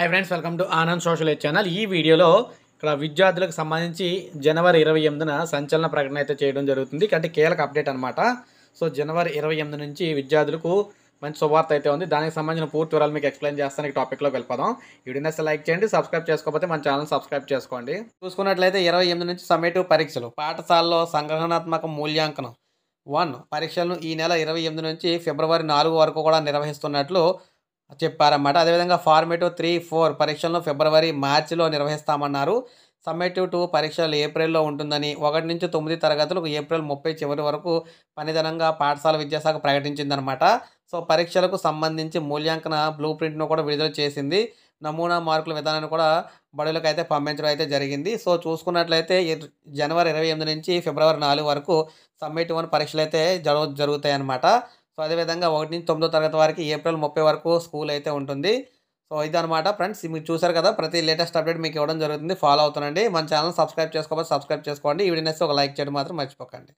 hi friends welcome to Anand social eight channel ఈ వీడియోలో ఇక్కడ విద్యార్థులకు సంబంధించి జనవరి ఇరవై ఎనిమిదిన సంచలన ప్రకటన అయితే చేయడం జరుగుతుంది కంటే కీలక అప్డేట్ అనమాట సో జనవరి ఇరవై ఎనిమిది నుంచి విద్యార్థులకు మంచి శుభార్త అయితే ఉంది దానికి సంబంధించిన పూర్తి వివరాలు మీకు ఎక్స్ప్లెయిన్ చేస్తాను టాపిక్లో వెళ్ళిపోదాం వీడియో నచ్చితే లైక్ చేయండి సబ్స్క్రైబ్ చేసుకోకపోతే మన ఛానల్ సబ్స్క్రైబ్ చేసుకోండి చూసుకున్నట్లయితే ఇరవై ఎనిమిది నుంచి సమేటివ్ పరీక్షలు పాఠశాలలో సంగ్రహణాత్మక మూల్యాంకనం వన్ పరీక్షలను ఈ నెల ఇరవై ఎనిమిది నుంచి ఫిబ్రవరి నాలుగు వరకు కూడా నిర్వహిస్తున్నట్లు చెప్పారన్నమాట అదేవిధంగా ఫార్మేటివ్ త్రీ ఫోర్ పరీక్షలను ఫిబ్రవరి మార్చిలో నిర్వహిస్తామన్నారు సమ్మేటివ్ టూ పరీక్షలు ఏప్రిల్లో ఉంటుందని ఒకటి నుంచి తొమ్మిది తరగతులకు ఏప్రిల్ ముప్పై చివరి వరకు పనిదనంగా పాఠశాల విద్యాశాఖ ప్రకటించిందనమాట సో పరీక్షలకు సంబంధించి మూల్యాంకన బ్లూ ప్రింట్ను కూడా విడుదల చేసింది నమూనా మార్కుల విధానాన్ని కూడా బడులకు అయితే పంపించడం అయితే జరిగింది సో చూసుకున్నట్లయితే జనవరి ఇరవై ఎనిమిది నుంచి ఫిబ్రవరి నాలుగు వరకు సమ్మేటివ్ వన్ పరీక్షలు అయితే జరుగు జరుగుతాయి సో అదేవిధంగా ఒకటి నుంచి తొమ్మిదో తరగతి వరకు ఏప్రిల్ ముప్పై వరకు స్కూల్ అయితే ఉంటుంది సో ఇదనమాట ఫ్రెండ్స్ మీరు చూసారు కదా ప్రతి లేటెస్ట్ అప్డేట్ మీకు ఇవ్వడం జరుగుతుంది ఫాలో అవుతుందండి మన ఛానల్ సబ్స్క్రైబ్ చేసుకోవాలి సబ్స్క్రైబ్ చేసుకోండి ఈ వీడియో ఒక లైక్ చేయడం మాత్రం మర్చిపోకండి